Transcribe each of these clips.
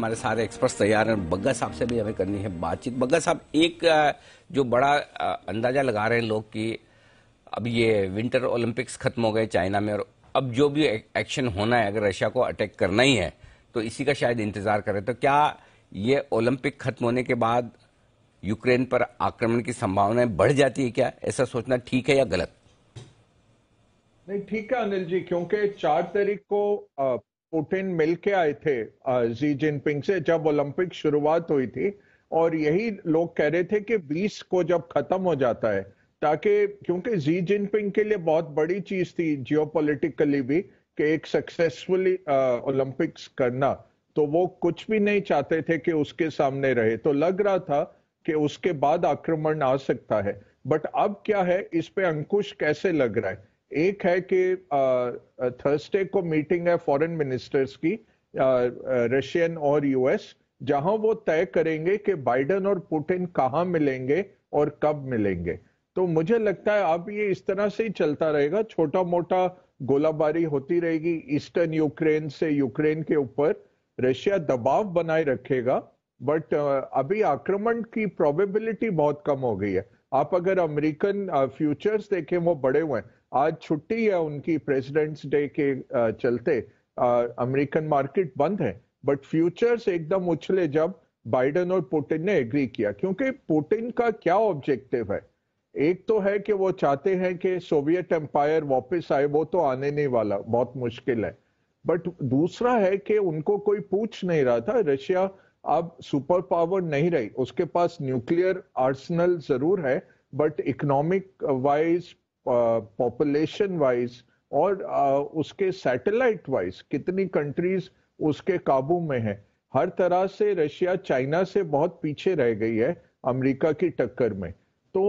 हमारे सारे एक्सपर्ट्स तैयार हैं बग्गा साहब से भी हमें करनी है बातचीत बग्गा साहब एक जो बड़ा अंदाजा लगा रहे हैं लोग कि अब ये विंटर ओलंपिक्स खत्म हो गए चाइना में और अब जो भी एक्शन होना है अगर रशिया को अटैक करना ही है तो इसी का शायद इंतजार करें तो क्या ये ओलंपिक खत्म होने के बाद यूक्रेन पर आक्रमण की संभावनाएं बढ़ जाती है क्या ऐसा सोचना ठीक है या गलत नहीं ठीक है अनिल जी क्योंकि चार तारीख को पुटिन मिलके आए थे जी जिनपिंग से जब ओलंपिक शुरुआत हुई थी और यही लोग कह रहे थे कि 20 को जब खत्म हो जाता है ताकि क्योंकि जी जिनपिंग के लिए बहुत बड़ी चीज थी जियोपॉलिटिकली भी कि एक सक्सेसफुली ओलंपिक्स करना तो वो कुछ भी नहीं चाहते थे कि उसके सामने रहे तो लग रहा था कि उसके बाद आक्रमण आ सकता है बट अब क्या है इस पे अंकुश कैसे लग रहा है एक है कि थर्सडे को मीटिंग है फॉरेन मिनिस्टर्स की रशियन और यूएस जहां वो तय करेंगे कि बाइडन और पुटिन कहाँ मिलेंगे और कब मिलेंगे तो मुझे लगता है अब ये इस तरह से ही चलता रहेगा छोटा मोटा गोलाबारी होती रहेगी ईस्टर्न यूक्रेन से यूक्रेन के ऊपर रशिया दबाव बनाए रखेगा बट अभी आक्रमण की प्रोबेबिलिटी बहुत कम हो गई है आप अगर अमेरिकन फ्यूचर्स uh, देखें वो बड़े हुए हैं आज छुट्टी है उनकी प्रेसिडेंट्स डे के uh, चलते अमेरिकन uh, मार्केट बंद है बट फ्यूचर्स एकदम उछले जब बाइडन और पुटिन ने एग्री किया क्योंकि पुटिन का क्या ऑब्जेक्टिव है एक तो है कि वो चाहते हैं कि सोवियत एम्पायर वापस आए वो तो आने नहीं वाला बहुत मुश्किल है बट दूसरा है कि उनको कोई पूछ नहीं रहा था रशिया अब सुपर पावर नहीं रही उसके पास न्यूक्लियर आर्सनल जरूर है but economic wise population wise और uh, उसके सैटेलाइट वाइज कितनी कंट्रीज उसके काबू में है हर तरह से रशिया चाइना से बहुत पीछे रह गई है अमेरिका की टक्कर में तो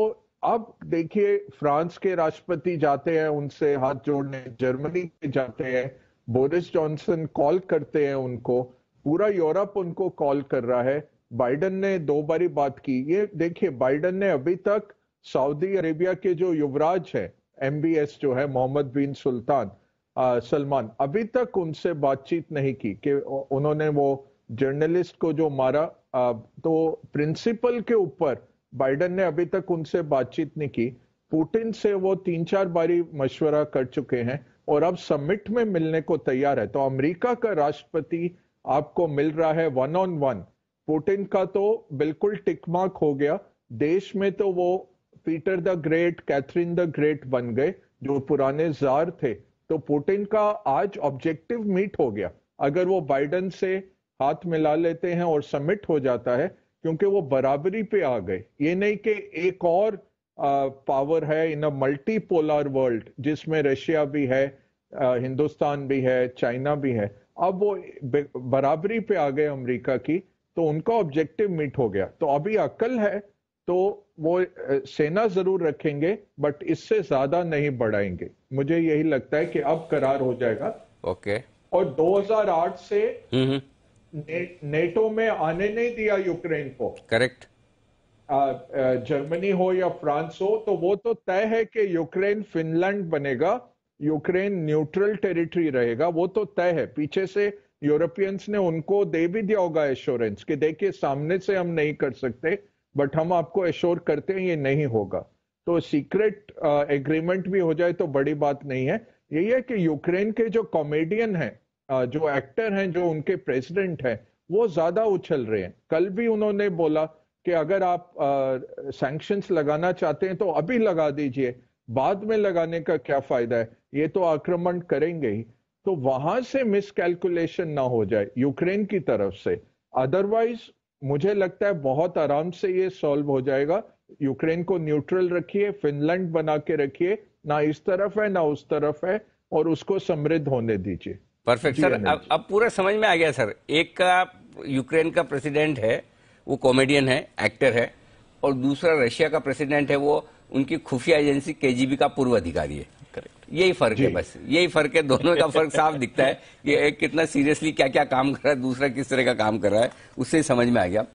अब देखिए फ्रांस के राष्ट्रपति जाते हैं उनसे हाथ जोड़ने जर्मनी के जाते हैं बोरिस जॉनसन कॉल करते हैं उनको पूरा यूरोप उनको कॉल कर रहा है बाइडन ने दो बारी बात की ये देखिए बाइडन ने अभी तक सऊदी अरेबिया के जो युवराज है एम जो है मोहम्मद बिन सुल्तान सलमान अभी तक उनसे बातचीत नहीं की कि उन्होंने वो जर्नलिस्ट को जो मारा आ, तो प्रिंसिपल के ऊपर बाइडन ने अभी तक उनसे बातचीत नहीं की पुटिन से वो तीन चार बारी मशवरा कर चुके हैं और अब समिट में मिलने को तैयार है तो अमेरिका का राष्ट्रपति आपको मिल रहा है वन ऑन वन पुटिन का तो बिल्कुल टिकमार्क हो गया देश में तो वो Peter the Great Catherine the Great बन गए जो पुराने जार थे तो पुटिन का आज ऑब्जेक्टिव मीट हो गया अगर वो बाइडन से हाथ मिला लेते हैं और समिट हो जाता है क्योंकि वो बराबरी पे आ गए ये नहीं कि एक और आ, पावर है इन अ मल्टीपोलर वर्ल्ड जिसमें रशिया भी है आ, हिंदुस्तान भी है चाइना भी है अब वो बराबरी पे आ गए अमेरिका की तो उनका ऑब्जेक्टिव मीट हो गया तो अभी अक्ल है तो वो सेना जरूर रखेंगे बट इससे ज्यादा नहीं बढ़ाएंगे मुझे यही लगता है कि अब करार हो जाएगा ओके okay. और 2008 से हम्म, हम्म। ने, नेटो में आने नहीं दिया यूक्रेन को करेक्ट जर्मनी हो या फ्रांस हो तो वो तो तय है कि यूक्रेन फिनलैंड बनेगा यूक्रेन न्यूट्रल टेरिटरी रहेगा वो तो तय है पीछे से यूरोपियंस ने उनको दे भी दिया होगा एश्योरेंस कि देखिए सामने से हम नहीं कर सकते बट हम आपको एश्योर करते हैं ये नहीं होगा तो सीक्रेट एग्रीमेंट uh, भी हो जाए तो बड़ी बात नहीं है यही है कि यूक्रेन के जो कॉमेडियन हैं uh, जो एक्टर हैं जो उनके प्रेसिडेंट हैं वो ज्यादा उछल रहे हैं कल भी उन्होंने बोला कि अगर आप सैंक्शंस uh, लगाना चाहते हैं तो अभी लगा दीजिए बाद में लगाने का क्या फायदा है ये तो आक्रमण करेंगे ही तो वहां से मिसकैलकुलेशन ना हो जाए यूक्रेन की तरफ से अदरवाइज मुझे लगता है बहुत आराम से ये सॉल्व हो जाएगा यूक्रेन को न्यूट्रल रखिए फिनलैंड बना के रखिए ना इस तरफ है ना उस तरफ है और उसको समृद्ध होने दीजिए परफेक्ट सर अब अब पूरा समझ में आ गया सर एक का यूक्रेन का प्रेसिडेंट है वो कॉमेडियन है एक्टर है और दूसरा रशिया का प्रेसिडेंट है वो उनकी खुफिया एजेंसी केजीबी का पूर्व अधिकारी है यही फर्क है बस यही फर्क है दोनों का फर्क साफ दिखता है कि एक कितना सीरियसली क्या क्या काम कर रहा है दूसरा किस तरह का काम कर रहा है उससे समझ में आ गया